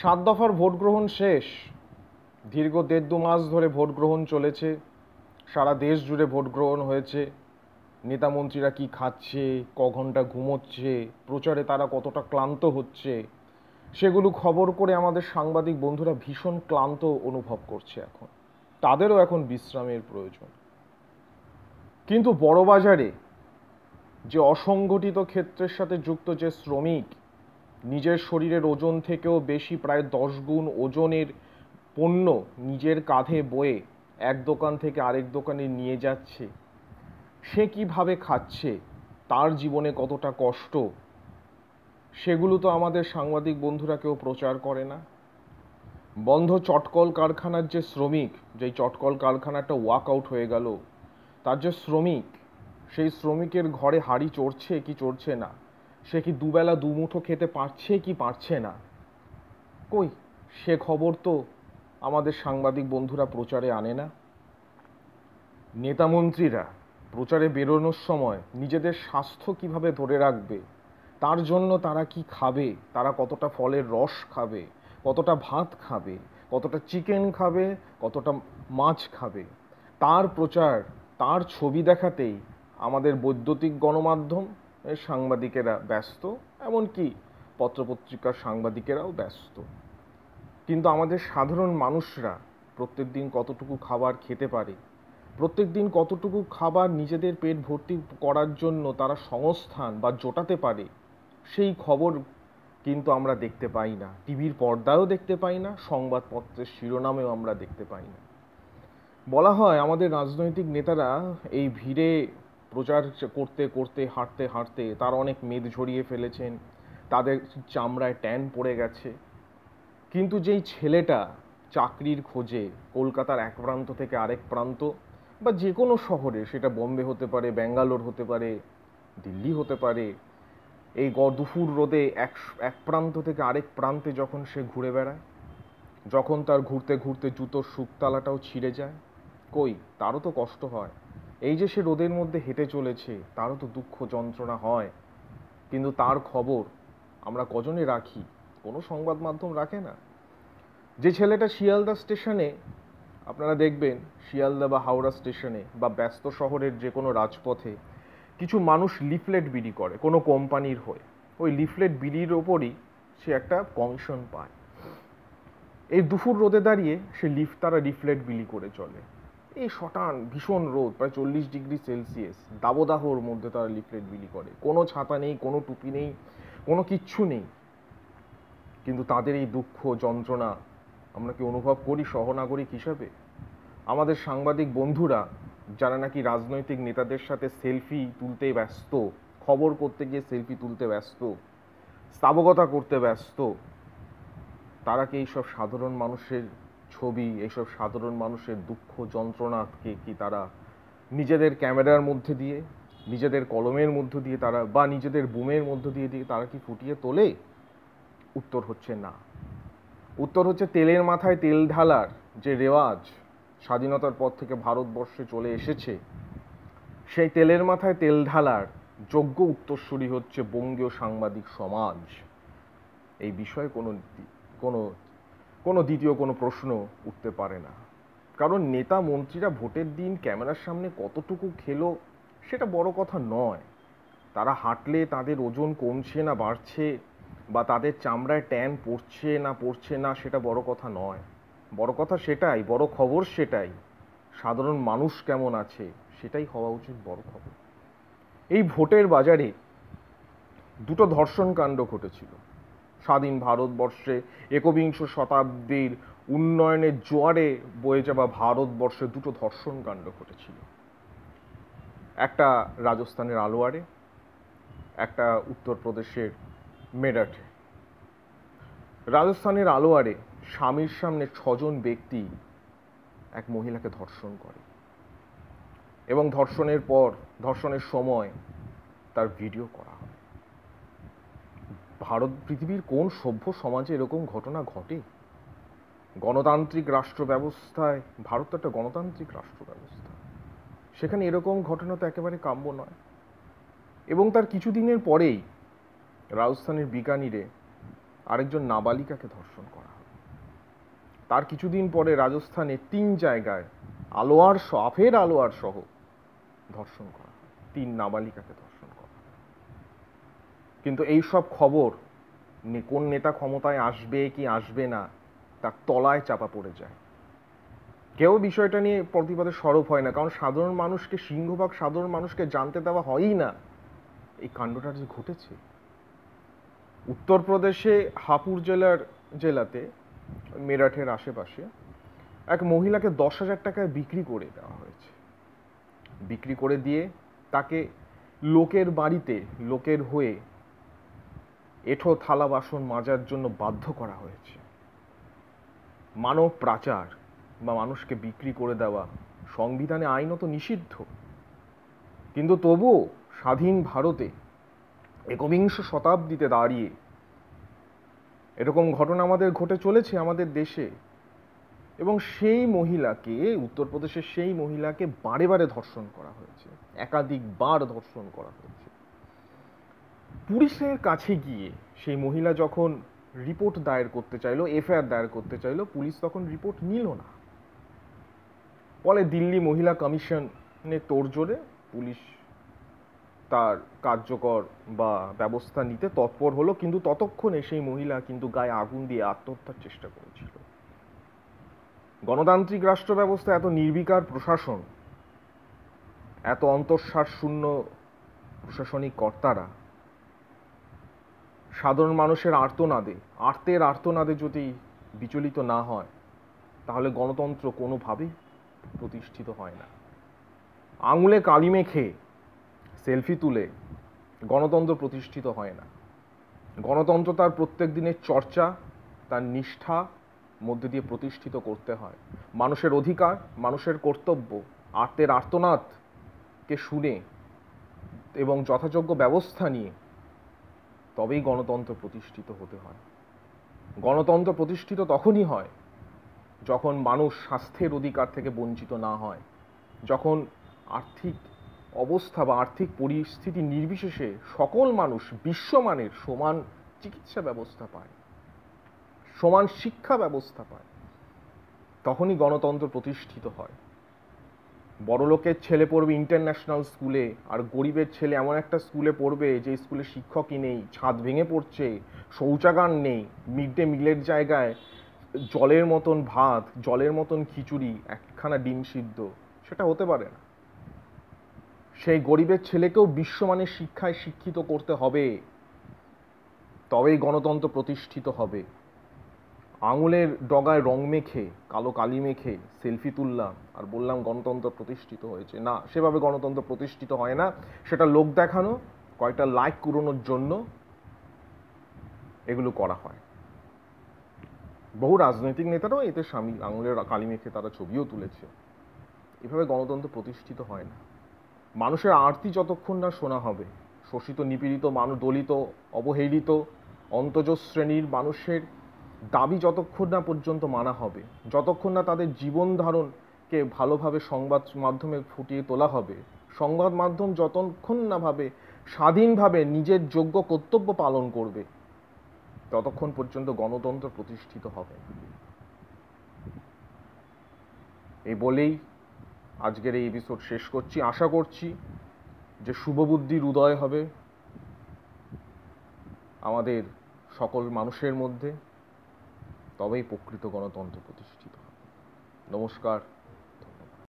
সাত দফার ভোট গ্রহণ শেষ দীর্ঘ দেড় দু মাস ধরে ভোট গ্রহণ চলেছে সারা দেশ জুড়ে ভোট গ্রহণ হয়েছে নেতামন্ত্রীরা কি খাচ্ছে ক ঘন্টা ঘুমোচ্ছে প্রচারে তারা কতটা ক্লান্ত হচ্ছে সেগুলো খবর করে আমাদের সাংবাদিক বন্ধুরা ভীষণ ক্লান্ত অনুভব করছে এখন তাদেরও এখন বিশ্রামের প্রয়োজন কিন্তু বড়বাজারে যে অসংগঠিত ক্ষেত্রের সাথে যুক্ত যে শ্রমিক নিজের শরীরের ওজন থেকেও বেশি প্রায় দশ গুণ ওজনের পণ্য নিজের কাঁধে বয়ে এক দোকান থেকে আরেক দোকানে নিয়ে যাচ্ছে সে কিভাবে খাচ্ছে তার জীবনে কতটা কষ্ট সেগুলো তো আমাদের সাংবাদিক বন্ধুরা কেউ প্রচার করে না বন্ধ চটকল কারখানার যে শ্রমিক যেই চটকল কারখানাটা ওয়াকআউট হয়ে গেল তার যে শ্রমিক সেই শ্রমিকের ঘরে হাড়ি চড়ছে কি চড়ছে না সে কি দুবেলা দুমুঠো খেতে পারছে কি পারছে না কই সে খবর তো আমাদের সাংবাদিক বন্ধুরা প্রচারে আনে না নেতামন্ত্রীরা প্রচারে বেরোনোর সময় নিজেদের স্বাস্থ্য কিভাবে ধরে রাখবে তার জন্য তারা কি খাবে তারা কতটা ফলের রস খাবে কতটা ভাত খাবে কতটা চিকেন খাবে কতটা মাছ খাবে তার প্রচার তার ছবি দেখাতেই আমাদের বৈদ্যুতিক গণমাধ্যম সাংবাদিকেরা ব্যস্ত এমনকি পত্রপত্রিকার সাংবাদিকেরাও ব্যস্ত কিন্তু আমাদের সাধারণ মানুষরা প্রত্যেক দিন কতটুকু খাবার খেতে পারে প্রত্যেক দিন কতটুকু খাবার নিজেদের পেট ভর্তি করার জন্য তারা সংস্থান বা জোটাতে পারে সেই খবর কিন্তু আমরা দেখতে পাই না টিভির পর্দায়ও দেখতে পাই না সংবাদপত্রের শিরোনামেও আমরা দেখতে পাই না বলা হয় আমাদের রাজনৈতিক নেতারা এই ভিড়ে প্রচার করতে করতে হাঁটতে হাঁটতে তার অনেক মেদ ঝরিয়ে ফেলেছেন তাদের চামড়ায় ট্যান পড়ে গেছে কিন্তু যেই ছেলেটা চাকরির খোঁজে কলকাতার এক প্রান্ত থেকে আরেক প্রান্ত বা যে কোনো শহরে সেটা বম্বে হতে পারে ব্যাঙ্গালোর হতে পারে দিল্লি হতে পারে এই গ দুপুর রোদে এক এক প্রান্ত থেকে আরেক প্রান্তে যখন সে ঘুরে বেড়ায় যখন তার ঘুরতে ঘুরতে জুতোর শুকতালাটাও ছিঁড়ে যায় কই তারও তো কষ্ট হয় এই যে সে রোদের মধ্যে হেঁটে চলেছে তারও তো দুঃখ যন্ত্রণা হয় কিন্তু তার খবর আমরা কজনে রাখি কোনো সংবাদ মাধ্যম রাখে না যে ছেলেটা শিয়ালদা স্টেশনে আপনারা দেখবেন শিয়ালদা বা হাওড়া স্টেশনে বা ব্যস্ত শহরের যে কোনো রাজপথে কিছু মানুষ লিফলেট বিলি করে কোনো কোম্পানির হয়ে ওই লিফলেট বিলির ওপরই সে একটা কমিশন পায় এই দুপুর রোদে দাঁড়িয়ে সে লিফ তারা লিফলেট বিলি করে চলে এই শটান ভীষণ রোদ প্রায় চল্লিশ ডিগ্রি সেলসিয়াস দাবদাহর মধ্যে তারা লিফলেট বিলি করে কোনো ছাতা নেই কোনো টুপি নেই কোনো কিচ্ছু নেই কিন্তু তাদের এই দুঃখ যন্ত্রণা আমরা কি অনুভব করি সহনাগরিক হিসাবে আমাদের সাংবাদিক বন্ধুরা যারা নাকি রাজনৈতিক নেতাদের সাথে সেলফি তুলতে ব্যস্ত খবর করতে গিয়ে সেলফি তুলতে ব্যস্ত স্থাবকতা করতে ব্যস্ত তারা কি এইসব সাধারণ মানুষের ছবি এইসব সাধারণ মানুষের দুঃখ যন্ত্রণাকে কি তারা নিজেদের ক্যামেরার মধ্যে দিয়ে নিজেদের কলমের মধ্য দিয়ে তারা বা নিজেদের বুমের মধ্য দিয়ে দিয়ে তারা কি ফুটিয়ে তোলে উত্তর হচ্ছে না উত্তর হচ্ছে তেলের মাথায় তেল ঢালার যে রেওয়াজ স্বাধীনতার পর থেকে ভারতবর্ষে চলে এসেছে সেই তেলের মাথায় তেল ঢালার যোগ্য উত্তরসূরি হচ্ছে বঙ্গীয় সাংবাদিক সমাজ এই বিষয়ে কোনো কোনো কোনো দ্বিতীয় কোনো প্রশ্ন উঠতে পারে না কারণ নেতা মন্ত্রীরা ভোটের দিন ক্যামেরার সামনে কতটুকু খেলো সেটা বড় কথা নয় তারা হাঁটলে তাদের ওজন কমছে না বাড়ছে বা তাদের চামড়ায় ট্যান পড়ছে না পড়ছে না সেটা বড় কথা নয় বড় কথা সেটাই বড় খবর সেটাই সাধারণ মানুষ কেমন আছে সেটাই হওয়া উচিত বড় খবর এই ভোটের বাজারে দুটো ধর্ষণকাণ্ড ঘটেছিল স্বাধীন ভারতবর্ষে একবিংশ শতাব্দীর উন্নয়নের জোয়ারে বয়ে যাওয়া ভারতবর্ষে দুটো ধর্ষণ কাণ্ড ঘটেছিল একটা রাজস্থানের আলোয়ারে একটা উত্তরপ্রদেশের মেরাঠে রাজস্থানের আলোয়ারে স্বামীর সামনে ছজন ব্যক্তি এক মহিলাকে ধর্ষণ করে এবং ধর্ষণের পর ধর্ষণের সময় তার ভিডিও করা হয় ভারত পৃথিবীর কোন সভ্য সমাজে এরকম ঘটনা ঘটে গণতান্ত্রিক রাষ্ট্র ব্যবস্থায় ভারত একটা গণতান্ত্রিক রাষ্ট্র ব্যবস্থা সেখানে এরকম ঘটনা তো একেবারে কাম্য নয় এবং তার কিছুদিনের পরেই রাজস্থানের বিকানিরে আরেকজন নাবালিকাকে ধর্ষণ করা হয় তার কিছুদিন পরে রাজস্থানে তিন জায়গায় আলোয়ার আফের আলোয়ার সহ ধর্ষণ করা তিন নাবালিকাকে ধর্ষণ কিন্তু এই সব খবর কোন নেতা ক্ষমতায় আসবে কি আসবে না তার তলায় চাপা পড়ে যায় কেউ বিষয়টা নিয়ে প্রতিবাদে সরব হয় না কারণ সাধারণ মানুষকে সিংহভাগ সাধারণ মানুষকে জানতে দেওয়া হয়ই না এই কাণ্ডটা যে ঘটেছে উত্তরপ্রদেশে হাপুর জেলার জেলাতে মেরাঠের আশেপাশে এক মহিলাকে দশ হাজার টাকায় বিক্রি করে দেওয়া হয়েছে বিক্রি করে দিয়ে তাকে লোকের বাড়িতে লোকের হয়ে এঠো থালা বাসন মাজার জন্য বাধ্য করা হয়েছে মানব প্রাচার বা মানুষকে বিক্রি করে দেওয়া সংবিধানে আইনত নিষিদ্ধ কিন্তু তবু স্বাধীন ভারতে একবিংশ শতাব্দীতে দাঁড়িয়ে এরকম ঘটনা আমাদের ঘটে চলেছে আমাদের দেশে এবং সেই মহিলাকে উত্তরপ্রদেশের সেই মহিলাকে বারে বারে ধর্ষণ করা হয়েছে একাধিকবার ধর্ষণ করা হয়েছে পুলিশের কাছে গিয়ে সেই মহিলা যখন রিপোর্ট দায়ের করতে চাইলো এফআইআর দায়ের করতে চাইলো পুলিশ তখন রিপোর্ট নিল না ফলে দিল্লি মহিলা কমিশনে তোড়জোড়ে পুলিশ তার কার্যকর বা ব্যবস্থা নিতে তৎপর হলো কিন্তু ততক্ষণে সেই মহিলা কিন্তু গায়ে আগুন দিয়ে আত্মহত্যার চেষ্টা করেছিল গণতান্ত্রিক রাষ্ট্র ব্যবস্থা এত নির্বিকার প্রশাসন এত অন্তঃশ্বাস শূন্য প্রশাসনিক কর্তারা সাধারণ মানুষের আর্তনাদে আর্তের আর্তনাদে যদি বিচলিত না হয় তাহলে গণতন্ত্র কোনোভাবেই প্রতিষ্ঠিত হয় না আঙুলে কালি মেখে সেলফি তুলে গণতন্ত্র প্রতিষ্ঠিত হয় না গণতন্ত্র তার প্রত্যেক দিনের চর্চা তার নিষ্ঠা মধ্যে দিয়ে প্রতিষ্ঠিত করতে হয় মানুষের অধিকার মানুষের কর্তব্য আর্তের আর্তনাদকে শুনে এবং যথাযোগ্য ব্যবস্থা নিয়ে তবেই গণতন্ত্র প্রতিষ্ঠিত হতে হয় গণতন্ত্র প্রতিষ্ঠিত তখনই হয় যখন মানুষ স্বাস্থ্যের অধিকার থেকে বঞ্চিত না হয় যখন আর্থিক অবস্থা বা আর্থিক পরিস্থিতি নির্বিশেষে সকল মানুষ বিশ্বমানের সমান চিকিৎসা ব্যবস্থা পায় সমান শিক্ষা ব্যবস্থা পায় তখনই গণতন্ত্র প্রতিষ্ঠিত হয় বড়লোকের ছেলে পড়বে ইন্টারন্যাশনাল স্কুলে আর গরিবের ছেলে এমন একটা স্কুলে পড়বে যে স্কুলে শিক্ষকই নেই ছাদ ভেঙে পড়ছে শৌচাগার নেই মিড ডে মিলের জায়গায় জলের মতন ভাত জলের মতন খিচুড়ি একখানা ডিম সিদ্ধ সেটা হতে পারে না সেই গরিবের ছেলেকেও বিশ্বমানের শিক্ষায় শিক্ষিত করতে হবে তবেই গণতন্ত্র প্রতিষ্ঠিত হবে আঙুলের ডগায় রং মেখে কালো কালি মেখে সেলফি তুললাম আর বললাম গণতন্ত্র প্রতিষ্ঠিত হয়েছে না সেভাবে গণতন্ত্র প্রতিষ্ঠিত হয় না সেটা লোক দেখানো কয়েকটা লাইক কুড়োনোর জন্য এগুলো করা হয় বহু রাজনৈতিক নেতারাও এতে স্বামী আঙুলের কালি মেখে তারা ছবিও তুলেছে এভাবে গণতন্ত্র প্রতিষ্ঠিত হয় না মানুষের আরতি যতক্ষণ না শোনা হবে শোষিত নিপীড়িত মানুষ দলিত অবহেলিত অন্তজ শ্রেণীর মানুষের দাবি যতক্ষণ না পর্যন্ত মানা হবে যতক্ষণ না তাদের জীবন ধারণকে ভালোভাবে সংবাদ মাধ্যমে ফুটিয়ে তোলা হবে সংবাদ মাধ্যম যতক্ষণ না ভাবে স্বাধীনভাবে নিজের যোগ্য কর্তব্য পালন করবে ততক্ষণ পর্যন্ত গণতন্ত্র প্রতিষ্ঠিত হবে এই বলেই আজকের এই এপিসোড শেষ করছি আশা করছি যে শুভবুদ্ধির উদয় হবে আমাদের সকল মানুষের মধ্যে তবেই প্রকৃত গণতন্ত্র প্রতিষ্ঠিত হবে নমস্কার